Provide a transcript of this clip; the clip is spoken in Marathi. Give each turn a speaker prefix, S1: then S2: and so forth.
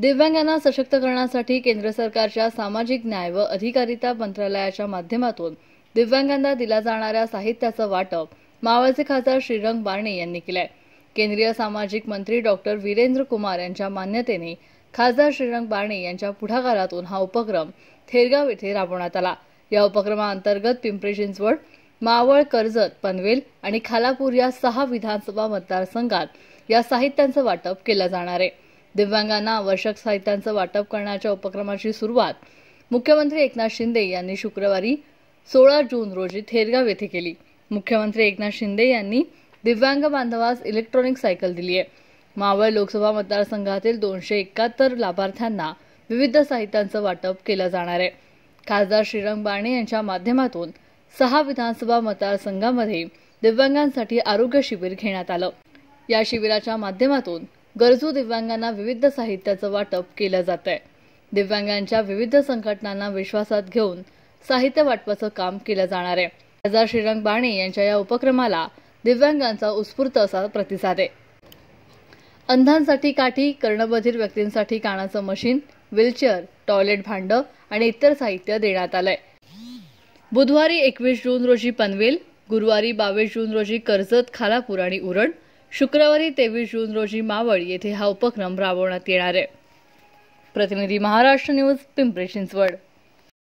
S1: दिव्यांगांना सशक्त करण्यासाठी केंद्र सरकारच्या सामाजिक न्याय व अधिकारिता मंत्रालयाच्या माध्यमातून दिव्यांगांना दिला जाणाऱ्या साहित्याचं वाटप मावळचे खासदार श्रीरंग बारणे यांनी केलंय केंद्रीय सामाजिक मंत्री डॉक्टर वीरेंद्र कुमार यांच्या मान्यतेने खासदार श्रीरंग बारणे यांच्या पुढाकारातून हा उपक्रम थेरगाव येथे राबवण्यात आला या उपक्रमाअंतर्गत पिंपरी चिंचवड मावळ कर्जत पनवेल आणि खालापूर या सहा विधानसभा मतदारसंघात या साहित्यांचं वाटप केलं जाणार आहे दिव्यांगांना आवश्यक साहित्यांचं वाटप करण्याच्या उपक्रमाची सुरुवात मुख्यमंत्री एकनाथ शिंदे यांनी शुक्रवारी सोळा जून रोजी थेरगाव येथे केली मुख्यमंत्री एकनाथ शिंदे यांनी दिव्यांग बांधवास इलेक्ट्रॉनिक सायकल दिली आहे मावळ लोकसभा मतदारसंघातील दोनशे एकाहत्तर लाभार्थ्यांना विविध साहित्यांचं वाटप केलं जाणार आहे खासदार श्रीरंग बाणे यांच्या माध्यमातून सहा विधानसभा मतदारसंघामध्ये दिव्यांगांसाठी आरोग्य शिबिर घेण्यात आलं या शिबिराच्या माध्यमातून गरजू दिव्यांगांना विविध साहित्याचं वाटप केलं जात आहे दिव्यांगांच्या विविध संघटनांना विश्वासात घेऊन साहित्य वाटपाचं काम केलं जाणार आहे खासदार श्रीरंग बाणे यांच्या या उपक्रमाला दिव्यांगांचा उत्स्फूर्त असा प्रतिसाद आहे अंधांसाठी काठी कर्णबधीर व्यक्तींसाठी कानाचं मशीन व्हीलचेअर टॉयलेट भांडं आणि इतर साहित्य देण्यात आलंय बुधवारी एकवीस जून रोजी पनवेल गुरुवारी बावीस जून रोजी कर्जत खालापूर आणि उरण शुक्रवारी तेवीस जून रोजी मावळ येथे हा उपक्रम राबवण्यात येणार आहे प्रतिनिधी महाराष्ट्र न्यूज पिंपरी चिंचवड